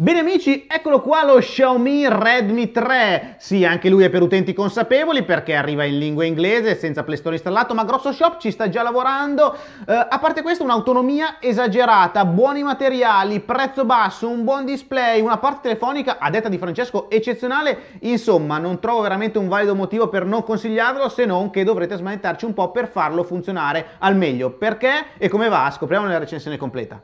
Bene amici, eccolo qua lo Xiaomi Redmi 3. Sì, anche lui è per utenti consapevoli perché arriva in lingua inglese senza Play Store installato, ma Grosso Shop ci sta già lavorando. Eh, a parte questo, un'autonomia esagerata, buoni materiali, prezzo basso, un buon display, una parte telefonica a detta di Francesco eccezionale. Insomma, non trovo veramente un valido motivo per non consigliarlo se non che dovrete smanettarci un po' per farlo funzionare al meglio. Perché e come va? Scopriamo nella recensione completa.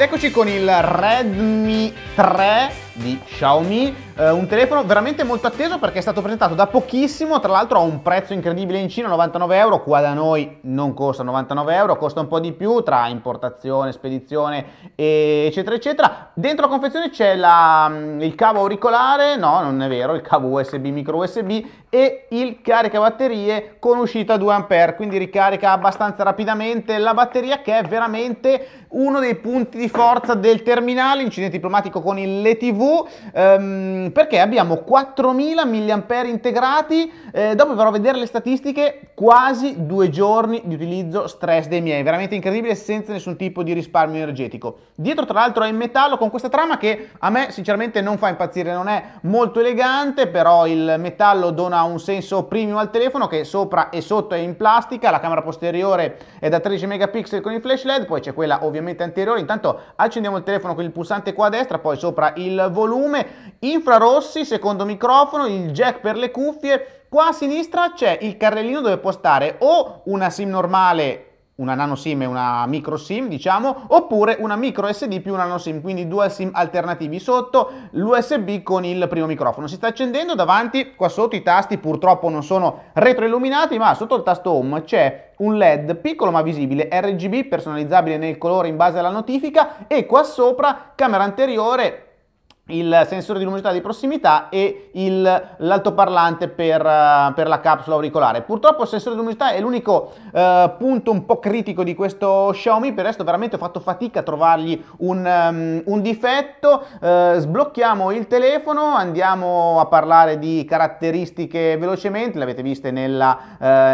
ed eccoci con il Redmi 3 di Xiaomi, eh, un telefono veramente molto atteso perché è stato presentato da pochissimo, tra l'altro a un prezzo incredibile in Cina, 99 euro, qua da noi non costa 99 euro, costa un po' di più tra importazione, spedizione eccetera eccetera. Dentro la confezione c'è la, mm, il cavo auricolare, no non è vero, il cavo USB, micro USB e il caricabatterie con uscita 2A, quindi ricarica abbastanza rapidamente la batteria che è veramente uno dei punti di forza del terminale, incidente diplomatico con il LTV ehm, perché abbiamo 4000 mAh integrati, eh, dopo vi farò vedere le statistiche, quasi due giorni di utilizzo stress dei miei, veramente incredibile senza nessun tipo di risparmio energetico. Dietro tra l'altro è in metallo con questa trama che a me sinceramente non fa impazzire, non è molto elegante, però il metallo dona un senso premium al telefono che sopra e sotto è in plastica, la camera posteriore è da 13 megapixel con il flash LED, poi c'è quella ovviamente anteriore, intanto accendiamo il telefono con il pulsante qua a destra, poi sopra il volume volume, infrarossi, secondo microfono, il jack per le cuffie. Qua a sinistra c'è il carrellino dove può stare o una SIM normale una nano SIM e una micro SIM, diciamo, oppure una micro SD più una nano SIM, quindi due SIM alternativi sotto, l'USB con il primo microfono. Si sta accendendo davanti, qua sotto i tasti purtroppo non sono retroilluminati, ma sotto il tasto home c'è un LED piccolo ma visibile, RGB personalizzabile nel colore in base alla notifica e qua sopra camera anteriore il sensore di luminosità di prossimità e l'altoparlante per, eh, per, la capsula auricolare. Purtroppo il sensore di luminosità è l'unico eh, punto un po' critico di questo Xiaomi, per il resto veramente ho fatto fatica a trovargli un, um, un difetto. Eh, sblocchiamo il telefono, andiamo a parlare di caratteristiche velocemente, le avete viste nella,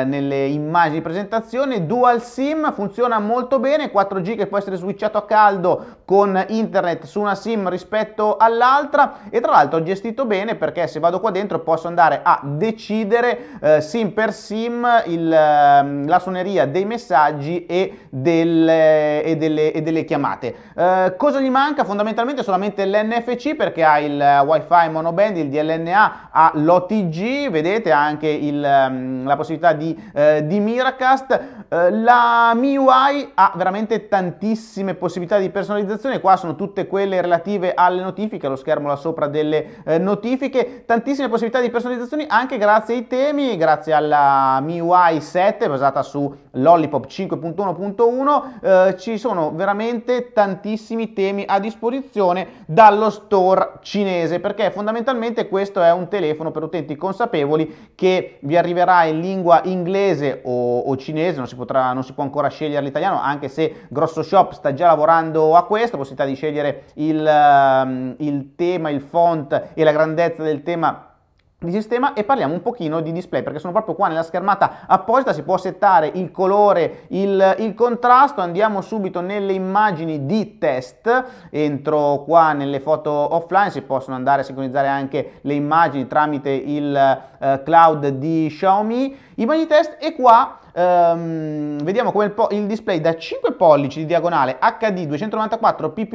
eh, nelle immagini di presentazione. Dual SIM funziona molto bene, 4G che può essere switchato a caldo con internet su una SIM rispetto alla all'altra e tra l'altro ho gestito bene perché se vado qua dentro posso andare a decidere eh, sim per sim il, ehm, la suoneria dei messaggi e delle, e delle, e delle chiamate. Eh, cosa gli manca? Fondamentalmente solamente l'NFC perché ha il eh, wifi monoband, il DLNA, ha l'OTG, vedete anche il, ehm, la possibilità di, eh, di Miracast. Eh, la MIUI ha veramente tantissime possibilità di personalizzazione, qua sono tutte quelle relative alle notifiche, dallo schermo là sopra delle eh, notifiche, tantissime possibilità di personalizzazioni anche grazie ai temi, grazie alla MIUI 7 basata su Lollipop 5.1.1, eh, ci sono veramente tantissimi temi a disposizione dallo store cinese perché fondamentalmente questo è un telefono per utenti consapevoli che vi arriverà in lingua inglese o, o cinese, non si, potrà, non si può ancora scegliere l'italiano anche se Grosso Shop sta già lavorando a questo, possibilità di scegliere il, ehm, il tema, il font e la grandezza del tema di sistema e parliamo un pochino di display perché sono proprio qua nella schermata apposita si può settare il colore il, il contrasto andiamo subito nelle immagini di test entro qua nelle foto offline si possono andare a sincronizzare anche le immagini tramite il eh, cloud di Xiaomi immagini test e qua ehm, vediamo come il, il display da 5 pollici di diagonale HD 294 ppi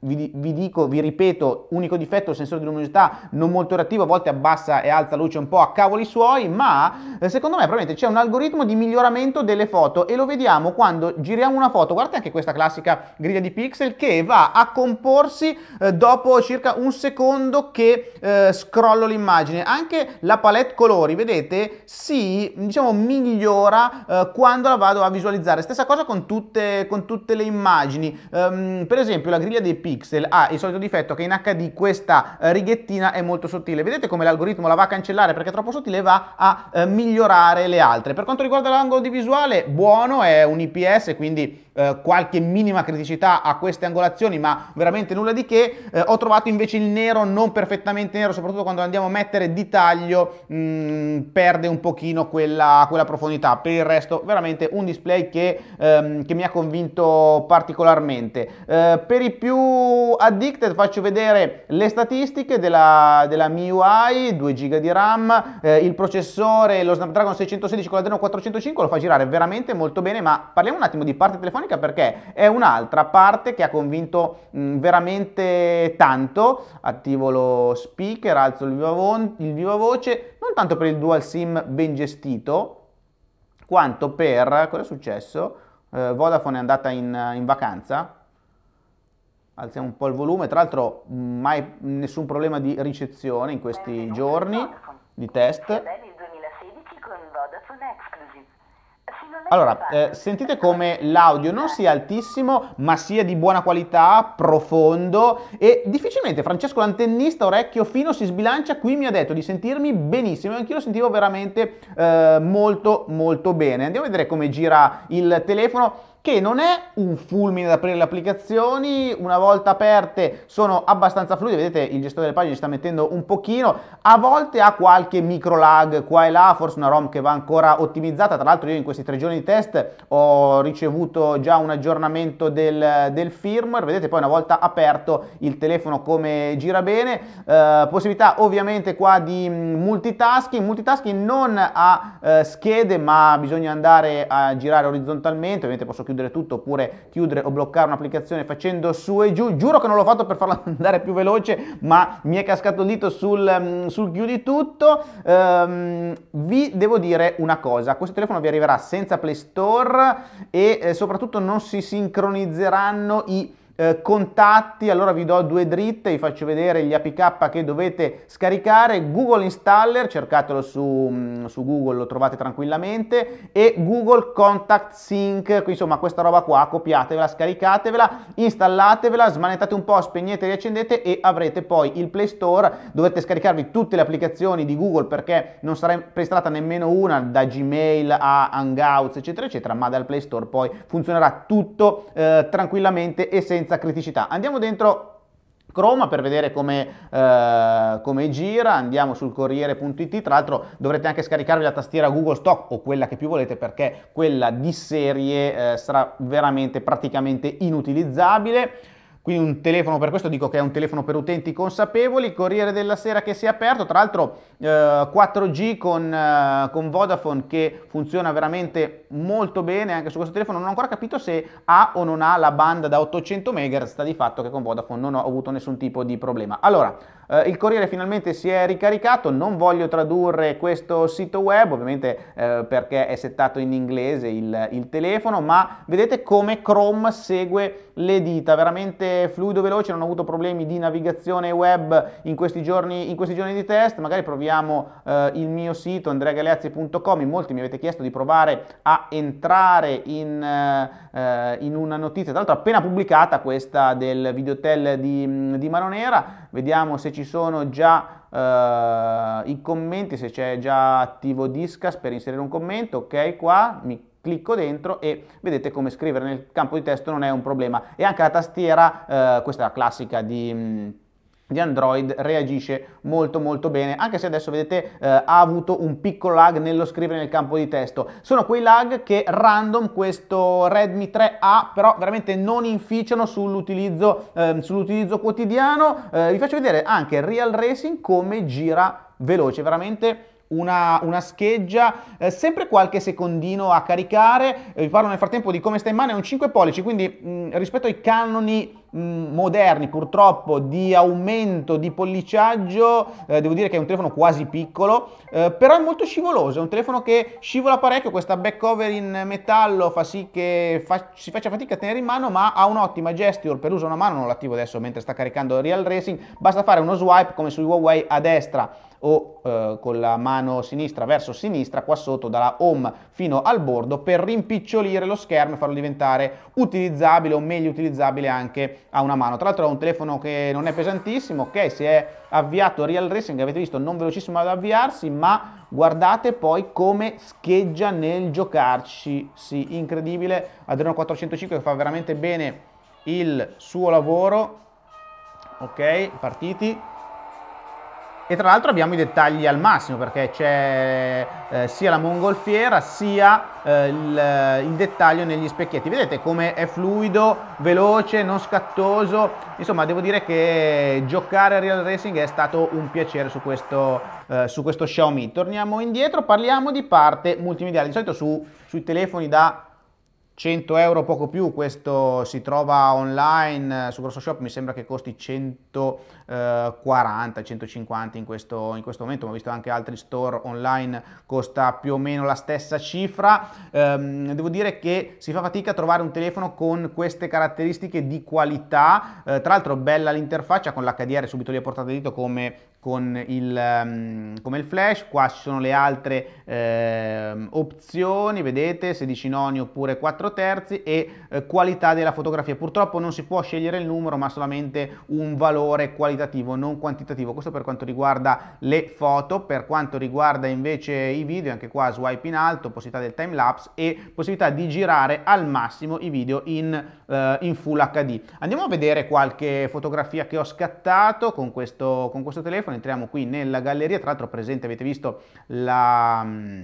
vi, vi, dico, vi ripeto, unico difetto, il sensore di luminosità non molto reattivo, a volte abbassa e alza luce un po' a cavoli suoi, ma eh, secondo me probabilmente c'è un algoritmo di miglioramento delle foto e lo vediamo quando giriamo una foto, guardate anche questa classica griglia di pixel che va a comporsi eh, dopo circa un secondo che eh, scrollo l'immagine, anche la palette colori, vedete, si diciamo migliora eh, quando la vado a visualizzare, stessa cosa con tutte, con tutte le immagini, um, per esempio la griglia dei pixel pixel ha il solito difetto che in HD questa eh, righettina è molto sottile. Vedete come l'algoritmo la va a cancellare perché è troppo sottile e va a eh, migliorare le altre. Per quanto riguarda l'angolo di visuale, buono, è un IPS, quindi eh, qualche minima criticità a queste angolazioni, ma veramente nulla di che. Eh, ho trovato invece il nero non perfettamente nero, soprattutto quando andiamo a mettere di taglio, mh, mm, perde un pochino quella, quella, profondità. Per il resto, veramente un display che, ehm, che mi ha convinto particolarmente. Eh, per i più addicted faccio vedere le statistiche della, della MIUI, 2 GB di RAM, eh, il processore, lo Snapdragon 616 con l'Adreno 405 lo fa girare veramente molto bene, ma parliamo un attimo di parte telefonica storica perché è un'altra parte che ha convinto mh, veramente tanto, attivo lo speaker, alzo il viva, il viva voce, non tanto per il dual sim ben gestito, quanto per, cosa è successo? Eh, Vodafone è andata in, in vacanza, alziamo un po' il volume, tra l'altro mai nessun problema di ricezione in questi giorni di test. 2016 con Vodafone allora, eh, sentite come l'audio non sia altissimo, ma sia di buona qualità, profondo e difficilmente Francesco l'antennista, orecchio fino, si sbilancia. Qui mi ha detto di sentirmi benissimo e anch'io lo sentivo veramente eh, molto molto bene. Andiamo a vedere come gira il telefono che non è un fulmine da aprire le applicazioni, una volta aperte sono abbastanza fluide, vedete il gestore delle pagine ci sta mettendo un pochino, a volte ha qualche micro lag qua e là, forse una ROM che va ancora ottimizzata, tra l'altro io in questi tre giorni di test ho ricevuto già un aggiornamento del, del firmware, vedete poi una volta aperto il telefono come gira bene, eh, possibilità ovviamente qua di multitasking, multitasking non a eh, schede ma bisogna andare a girare orizzontalmente, ovviamente posso chiudere chiudere tutto oppure chiudere o bloccare un'applicazione facendo su e giù. Giuro che non l'ho fatto per farla andare più veloce, ma mi è cascato il dito sul, mm, sul chiudi tutto. Um, vi devo dire una cosa, questo telefono vi arriverà senza Play Store e eh, soprattutto non si sincronizzeranno i eh, contatti, allora vi do due dritte, vi faccio vedere gli APK che dovete scaricare, Google Installer, cercatelo su, mm, su Google, lo trovate tranquillamente, e Google Contact Sync, insomma questa roba qua, copiatevela, scaricatevela, installatevela, smanettate un po', spegnete, riaccendete e avrete poi il Play Store, dovete scaricarvi tutte le applicazioni di Google perché non sarà prestata nemmeno una da Gmail a Hangouts eccetera eccetera, ma dal Play Store poi funzionerà tutto eh, tranquillamente e senza senza criticità. Andiamo dentro Chrome per vedere come, eh, come, gira, andiamo sul Corriere.it, tra l'altro dovrete anche scaricarvi la tastiera Google Stock o quella che più volete perché quella di serie eh, sarà veramente praticamente inutilizzabile. Quindi un telefono, per questo dico che è un telefono per utenti consapevoli, Corriere della Sera che si è aperto, tra l'altro eh, 4G con, eh, con, Vodafone che funziona veramente molto bene anche su questo telefono, non ho ancora capito se ha o non ha la banda da 800 MHz, sta di fatto che con Vodafone non ho avuto nessun tipo di problema. Allora, eh, il Corriere finalmente si è ricaricato, non voglio tradurre questo sito web, ovviamente eh, perché è settato in inglese il, il telefono, ma vedete come Chrome segue le dita, veramente fluido, veloce, non ho avuto problemi di navigazione web in questi giorni, in questi giorni di test, magari proviamo eh, il mio sito andreagaleazzi.com, in molti mi avete chiesto di provare a entrare in, eh, eh, in una notizia, tra l'altro appena pubblicata questa del videotel di, di Maronera, vediamo se ci sono già eh, i commenti, se c'è già attivo Discas per inserire un commento, ok qua, mi clicco dentro e vedete come scrivere nel campo di testo non è un problema e anche la tastiera, eh, questa è la classica di... Mh, mm, di Android reagisce molto molto bene anche se adesso vedete eh, ha avuto un piccolo lag nello scrivere nel campo di testo sono quei lag che random questo Redmi 3 ha però veramente non inficiano sull'utilizzo eh, sull quotidiano eh, vi faccio vedere anche Real Racing come gira veloce veramente una, una, scheggia, eh, sempre qualche secondino a caricare, eh, vi parlo nel frattempo di come sta in mano, è un 5 pollici, quindi mh, rispetto ai canoni mh, mm, moderni purtroppo di aumento di polliciaggio, eh, devo dire che è un telefono quasi piccolo, eh, però è molto scivoloso, è un telefono che scivola parecchio, questa back cover in metallo fa sì che fa, si faccia fatica a tenere in mano, ma ha un'ottima gesture per uso una mano, non l'attivo adesso mentre sta caricando Real Racing, basta fare uno swipe come su Huawei a destra o eh, con la mano sinistra verso sinistra qua sotto dalla home fino al bordo per rimpicciolire lo schermo e farlo diventare utilizzabile o meglio utilizzabile anche a una mano. Tra l'altro è un telefono che non è pesantissimo, ok, si è avviato Real Racing, avete visto non velocissimo ad avviarsi, ma guardate poi come scheggia nel giocarci, sì, incredibile, Adreno 405 che fa veramente bene il suo lavoro, ok, partiti, e tra l'altro abbiamo i dettagli al massimo perché c'è eh, sia la mongolfiera sia eh, il, il, dettaglio negli specchietti vedete come è fluido veloce non scattoso insomma devo dire che giocare a real racing è stato un piacere su questo, eh, su questo Xiaomi torniamo indietro parliamo di parte multimediale di solito su, sui telefoni da 100 euro poco più, questo si trova online eh, su Grosso Shop, mi sembra che costi 140, 150 eh, in questo, in questo momento, ma ho visto anche altri store online costa più o meno la stessa cifra. Ehm, devo dire che si fa fatica a trovare un telefono con queste caratteristiche di qualità, eh, tra l'altro bella l'interfaccia con l'HDR subito lì a portata di dito come con il, ehm, come il flash, qua ci sono le altre eh, opzioni, vedete 16 noni oppure 4 terzi e eh, qualità della fotografia, purtroppo non si può scegliere il numero ma solamente un valore qualitativo non quantitativo, questo per quanto riguarda le foto, per quanto riguarda invece i video, anche qua swipe in alto, possibilità del time lapse e possibilità di girare al massimo i video in, eh, in full HD. Andiamo a vedere qualche fotografia che ho scattato con questo, con questo telefono telefono, entriamo qui nella galleria, tra l'altro presente avete visto la, mm,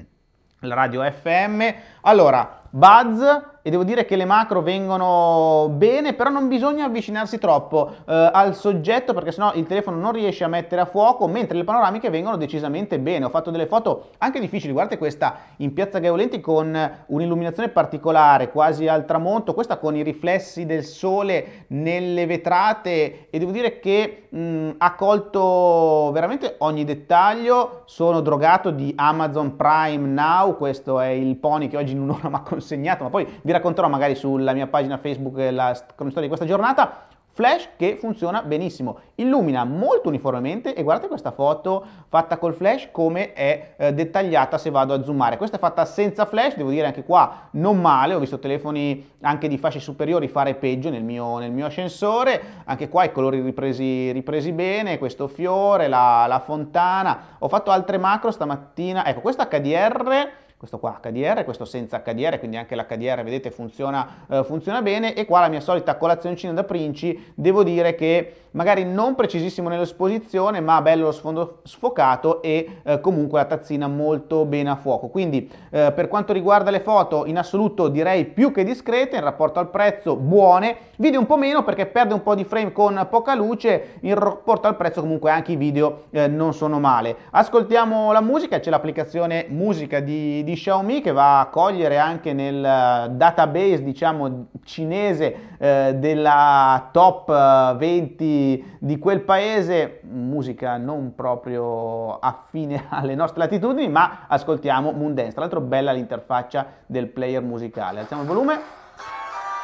la radio FM. Allora, Buzz e devo dire che le macro vengono bene, però non bisogna avvicinarsi troppo eh, al soggetto perché sennò il telefono non riesce a mettere a fuoco, mentre le panoramiche vengono decisamente bene. Ho fatto delle foto anche difficili, guardate questa in Piazza Gaiolenti con un'illuminazione particolare, quasi al tramonto, questa con i riflessi del sole nelle vetrate e devo dire che mh, mm, ha colto veramente ogni dettaglio, sono drogato di Amazon Prime Now, questo è il pony che oggi in un'ora mi ha consegnato, ma poi vi racconterò magari sulla mia pagina Facebook la storia di questa giornata. Flash che funziona benissimo, illumina molto uniformemente e guardate questa foto fatta col flash come è eh, dettagliata se vado a zoomare. Questa è fatta senza flash, devo dire anche qua non male, ho visto telefoni anche di fasce superiori fare peggio nel mio, nel mio ascensore, anche qua i colori ripresi, ripresi bene, questo fiore, la, la fontana, ho fatto altre macro stamattina, ecco questa HDR questo qua HDR, questo senza HDR, quindi anche l'HDR vedete funziona, eh, funziona bene e qua la mia solita colazioncina da princi, devo dire che magari non precisissimo nell'esposizione ma bello lo sfondo sfocato e eh, comunque la tazzina molto bene a fuoco, quindi eh, per quanto riguarda le foto in assoluto direi più che discrete in rapporto al prezzo buone, video un po' meno perché perde un po' di frame con poca luce, in rapporto al prezzo comunque anche i video eh, non sono male. Ascoltiamo la musica, c'è l'applicazione musica di, di di Xiaomi che va a cogliere anche nel eh, database diciamo cinese eh, della top 20 eh, di quel paese, musica non proprio affine alle nostre latitudini, ma ascoltiamo Moon Dance, tra l'altro bella l'interfaccia del player musicale. Alziamo il volume.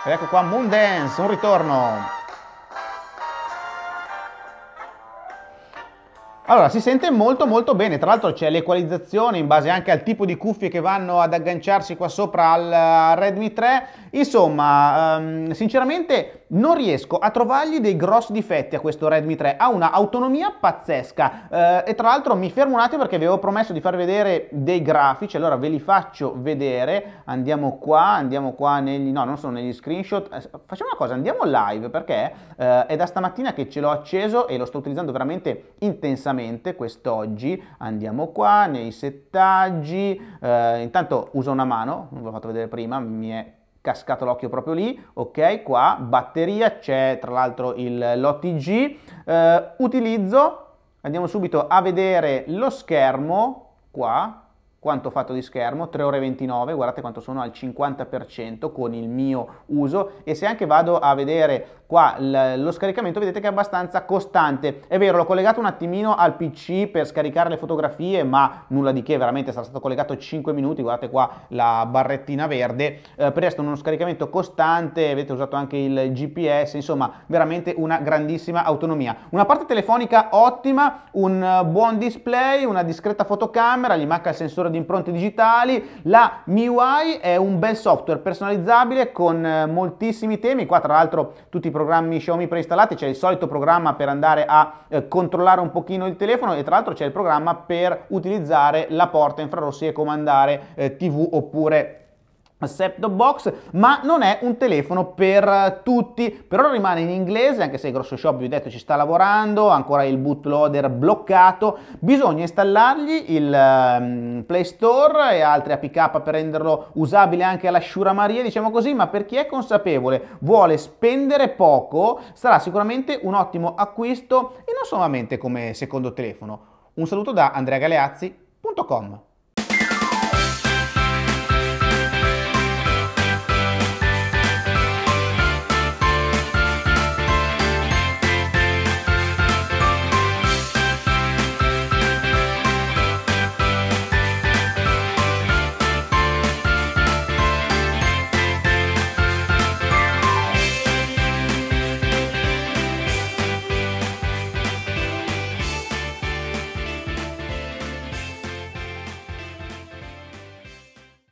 Ed ecco qua Moon Dance, un ritorno. Allora, si sente molto molto bene, tra l'altro c'è l'equalizzazione in base anche al tipo di cuffie che vanno ad agganciarsi qua sopra al eh, Redmi 3, insomma, ehm, sinceramente non riesco a trovargli dei grossi difetti a questo Redmi 3, ha una autonomia pazzesca eh, e tra l'altro mi fermo un attimo perché vi avevo promesso di far vedere dei grafici, allora ve li faccio vedere, andiamo qua, andiamo qua negli, no non sono negli screenshot, eh, facciamo una cosa, andiamo live perché eh, è da stamattina che ce l'ho acceso e lo sto utilizzando veramente intensamente quest'oggi, andiamo qua nei settaggi, eh, intanto uso una mano, non ve l'ho fatto vedere prima, mi è cascato l'occhio proprio lì, ok, qua, batteria, c'è tra l'altro l'OTG, eh, utilizzo, andiamo subito a vedere lo schermo, qua, quanto ho fatto di schermo, 3 ore 29, guardate quanto sono al 50% con il mio uso e se anche vado a vedere qua lo scaricamento vedete che è abbastanza costante, è vero l'ho collegato un attimino al pc per scaricare le fotografie ma nulla di che veramente sarà stato collegato 5 minuti, guardate qua la barrettina verde, eh, resto uno scaricamento costante, avete usato anche il gps, insomma veramente una grandissima autonomia, una parte telefonica ottima, un buon display, una discreta fotocamera, gli manca il sensore di impronte digitali. La MIUI è un bel software personalizzabile con eh, moltissimi temi. Qua tra l'altro tutti i programmi Xiaomi preinstallati, c'è il solito programma per andare a eh, controllare un pochino il telefono e tra l'altro c'è il programma per utilizzare la porta infrarossi e comandare eh, TV oppure set box ma non è un telefono per eh, tutti per ora rimane in inglese anche se il grosso shop vi ho detto ci sta lavorando ancora il bootloader bloccato bisogna installargli il um, play store e altri apk per renderlo usabile anche alla sciuramaria diciamo così ma per chi è consapevole vuole spendere poco sarà sicuramente un ottimo acquisto e non solamente come secondo telefono un saluto da andreagaleazzi.com